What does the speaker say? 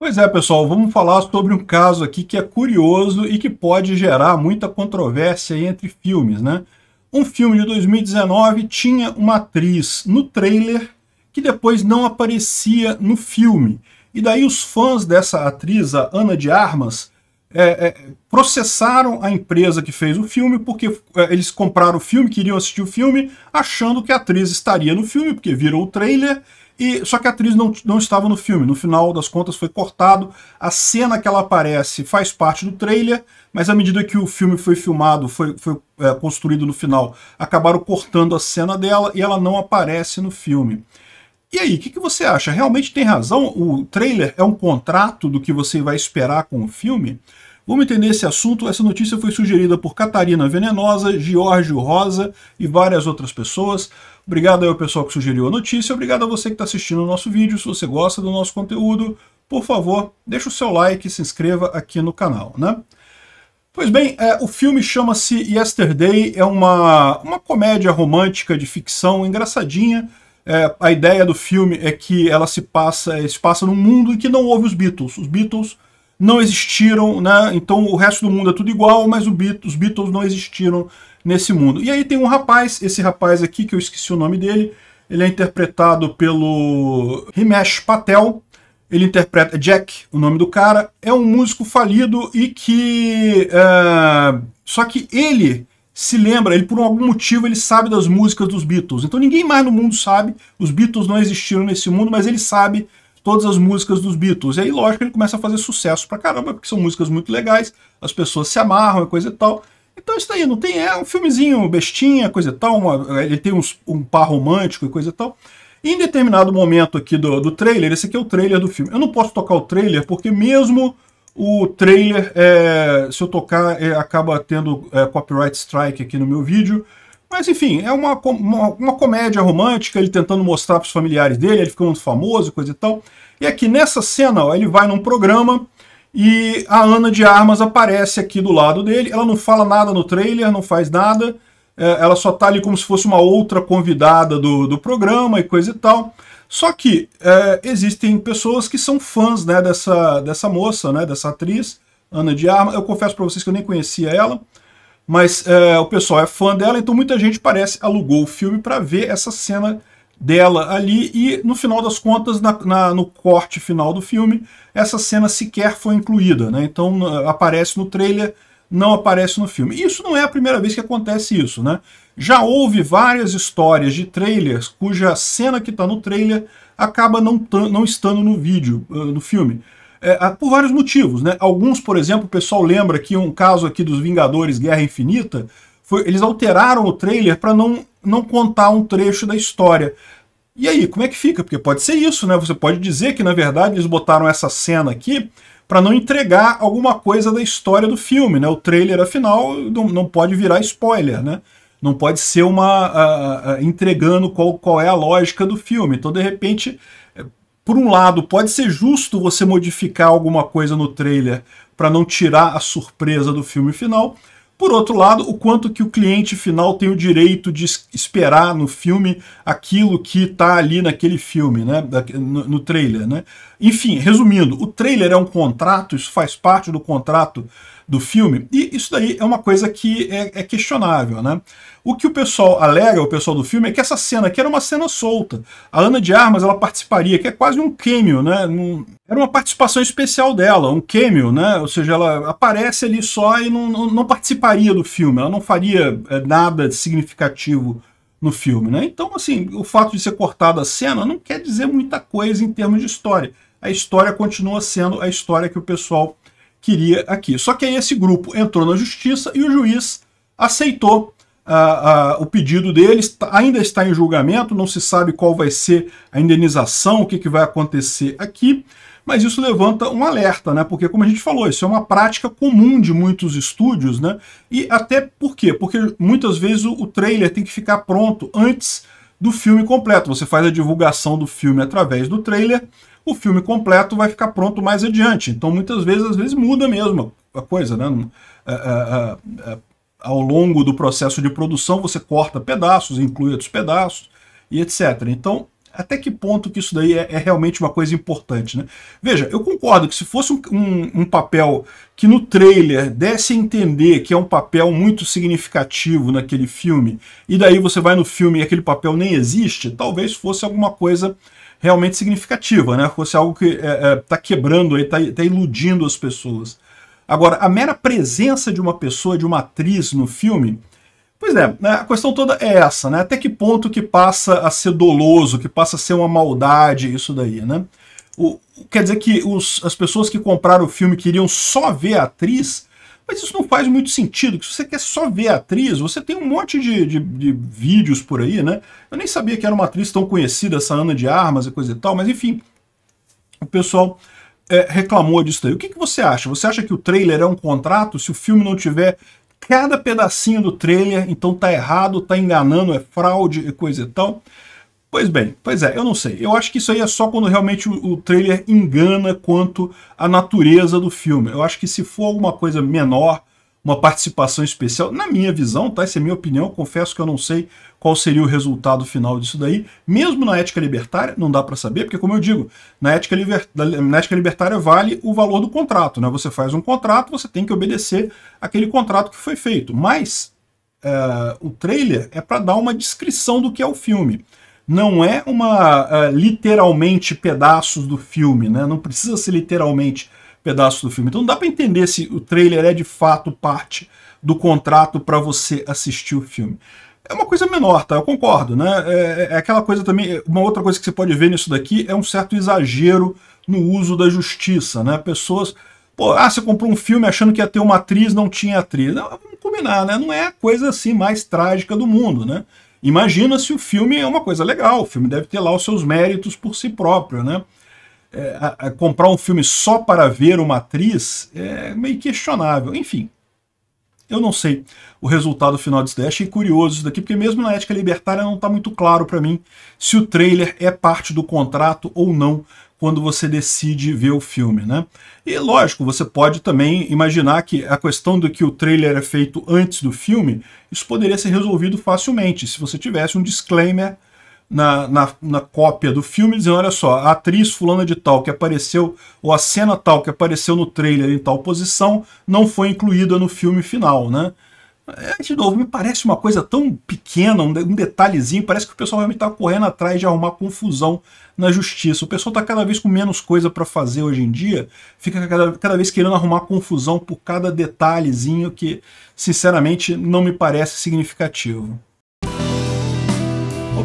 Pois é, pessoal, vamos falar sobre um caso aqui que é curioso e que pode gerar muita controvérsia entre filmes, né? Um filme de 2019 tinha uma atriz no trailer que depois não aparecia no filme. E daí os fãs dessa atriz, a Ana de Armas, é, é, processaram a empresa que fez o filme porque é, eles compraram o filme, queriam assistir o filme, achando que a atriz estaria no filme, porque viram o trailer e, só que a atriz não, não estava no filme. No final das contas foi cortado. A cena que ela aparece faz parte do trailer, mas à medida que o filme foi filmado, foi, foi é, construído no final, acabaram cortando a cena dela e ela não aparece no filme. E aí, o que, que, você acha? Realmente tem razão? O trailer é um contrato do que você vai esperar com o filme? Vamos entender esse assunto. Essa notícia foi sugerida por Catarina Venenosa, Giorgio Rosa e várias outras pessoas. Obrigado ao pessoal que sugeriu a notícia. Obrigado a você que está assistindo o nosso vídeo. Se você gosta do nosso conteúdo, por favor, deixa o seu like e se inscreva aqui no canal, né? Pois bem, é, o filme chama-se Yesterday, é uma, uma comédia romântica de ficção engraçadinha. É, a ideia do filme é que ela se passa, é, se passa num mundo em que não houve os Beatles. Os Beatles não existiram, né? Então o resto do mundo é tudo igual, mas os Beatles não existiram nesse mundo. E aí tem um rapaz, esse rapaz aqui, que eu esqueci o nome dele, ele é interpretado pelo Himesh Patel, ele interpreta Jack, o nome do cara, é um músico falido e que... É, só que ele se lembra, ele por algum motivo ele sabe das músicas dos Beatles. Então ninguém mais no mundo sabe, os Beatles não existiram nesse mundo, mas ele sabe todas as músicas dos Beatles. E aí, lógico, ele começa a fazer sucesso pra caramba, porque são músicas muito legais, as pessoas se amarram, é coisa e tal. Então isso daí, não tem, é um filmezinho bestinha, coisa e tal, uma, ele tem uns, um par romântico e coisa e tal. em determinado momento aqui do, do trailer, esse aqui é o trailer do filme. Eu não posso tocar o trailer, porque mesmo o trailer, é, se eu tocar, é, acaba tendo é, copyright strike aqui no meu vídeo, mas enfim, é uma, uma, uma comédia romântica, ele tentando mostrar para os familiares dele, ele ficando famoso, coisa e tal. E aqui é nessa cena, ó, ele vai num programa e a Ana de Armas aparece aqui do lado dele. Ela não fala nada no trailer, não faz nada. É, ela só tá ali como se fosse uma outra convidada do, do programa e coisa e tal. Só que é, existem pessoas que são fãs né, dessa, dessa moça, né, dessa atriz, Ana de Armas. Eu confesso para vocês que eu nem conhecia ela mas é, o pessoal é fã dela, então muita gente parece alugou o filme para ver essa cena dela ali e no final das contas, na, na, no corte final do filme, essa cena sequer foi incluída, né? Então aparece no trailer, não aparece no filme. Isso não é a primeira vez que acontece isso, né? Já houve várias histórias de trailers cuja cena que está no trailer acaba não, não estando no vídeo, no ah, filme é, ah, por vários motivos. Né? Alguns, por exemplo, o pessoal lembra que um caso aqui dos Vingadores Guerra Infinita, foi, eles alteraram o trailer para não, não contar um trecho da história. E aí, como é que fica? Porque pode ser isso, né? Você pode dizer que, na verdade, eles botaram essa cena aqui para não entregar alguma coisa da história do filme, né? O trailer, afinal, não, não pode virar spoiler, né? Não pode ser uma... Uh, uh, entregando qual, qual é a lógica do filme. Então, de repente, por um lado, pode ser justo você modificar alguma coisa no trailer para não tirar a surpresa do filme final. Por outro lado, o quanto que o cliente final tem o direito de esperar no filme aquilo que está ali naquele filme, né? no, no trailer. Né? Enfim, resumindo, o trailer é um contrato, isso faz parte do contrato do filme. E isso daí é uma coisa que é, é questionável, né? O que o pessoal alega, o pessoal do filme, é que essa cena, que era uma cena solta, a Ana de Armas ela participaria, que é quase um cameo, né? Um, era uma participação especial dela, um cameo, né? Ou seja, ela aparece ali só e não, não, não participaria do filme, ela não faria é, nada significativo no filme, né? Então, assim, o fato de ser cortada a cena não quer dizer muita coisa em termos de história. A história continua sendo a história que o pessoal queria aqui. Só que aí esse grupo entrou na justiça e o juiz aceitou ah, ah, o pedido deles, ainda está em julgamento, não se sabe qual vai ser a indenização, o que, que vai acontecer aqui, mas isso levanta um alerta, né? Porque, como a gente falou, isso é uma prática comum de muitos estúdios, né? E até por quê? Porque muitas vezes o trailer tem que ficar pronto antes do filme completo. Você faz a divulgação do filme através do trailer, o filme completo vai ficar pronto mais adiante. Então, muitas vezes, às vezes muda mesmo a coisa, né? É, é, é, ao longo do processo de produção, você corta pedaços, inclui outros pedaços e etc. Então, até que ponto que isso daí é, é realmente uma coisa importante, né? Veja, eu concordo que se fosse um, um, um papel que no trailer desse a entender que é um papel muito significativo naquele filme, e daí você vai no filme e aquele papel nem existe, talvez fosse alguma coisa realmente significativa, né? Fosse algo que está é, é tá quebrando, está tá iludindo as pessoas. Agora, a mera presença de uma pessoa, de uma atriz no filme, Pois é, né, a questão toda é essa, né? Até que ponto que passa a ser doloso, que passa a ser uma maldade isso daí, né? O, quer dizer que os, as pessoas que compraram o filme queriam só ver a atriz mas isso não faz muito sentido, que se você quer só ver a atriz, você tem um monte de, de, de, vídeos por aí, né? Eu nem sabia que era uma atriz tão conhecida, essa Ana de Armas e coisa e tal, mas enfim, o pessoal é, reclamou disso daí. O que, que você acha? Você acha que o trailer é um contrato? Se o filme não tiver cada pedacinho do trailer, então tá errado, tá enganando, é fraude e coisa e tal. Pois bem, pois é, eu não sei. Eu acho que isso aí é só quando realmente o, o, trailer engana quanto à natureza do filme. Eu acho que se for alguma coisa menor, uma participação especial, na minha visão, tá? Essa é minha opinião, confesso que eu não sei qual seria o resultado final disso daí. Mesmo na ética libertária, não dá para saber, porque como eu digo, na ética, liber... na ética libertária vale o valor do contrato, né? Você faz um contrato, você tem que obedecer aquele contrato que foi feito. Mas uh, o trailer é para dar uma descrição do que é o filme não é uma uh, literalmente pedaços do filme, né? Não precisa ser literalmente pedaços do filme. Então não dá para entender se o trailer é de fato parte do contrato para você assistir o filme. É uma coisa menor, tá? Eu concordo, né? É, é, é, aquela coisa também. Uma outra coisa que você pode ver nisso daqui é um certo exagero no uso da justiça, né? Pessoas. Pô, ah, você comprou um filme achando que ia ter uma atriz, não tinha atriz. Não, vamos combinar, né? Não é a coisa assim mais trágica do mundo, né? Imagina se o filme é uma coisa legal, o filme deve ter lá os seus méritos por si próprio, né? É, a, a comprar um filme só para ver uma atriz é meio questionável. Enfim, eu não sei o resultado final disso daí. Achei curioso isso daqui, porque mesmo na ética libertária não está muito claro para mim se o trailer é parte do contrato ou não quando você decide ver o filme, né? E lógico, você pode também imaginar que a questão do que o trailer é feito antes do filme, isso poderia ser resolvido facilmente se você tivesse um disclaimer na, na, na, cópia do filme dizendo, olha só, a atriz fulana de tal que apareceu, ou a cena tal que apareceu no trailer em tal posição, não foi incluída no filme final, né? É, de novo, me parece uma coisa tão pequena, um, detalhezinho, parece que o pessoal realmente está correndo atrás de arrumar confusão na justiça. O pessoal está cada vez com menos coisa para fazer hoje em dia, fica cada, cada vez querendo arrumar confusão por cada detalhezinho que, sinceramente, não me parece significativo.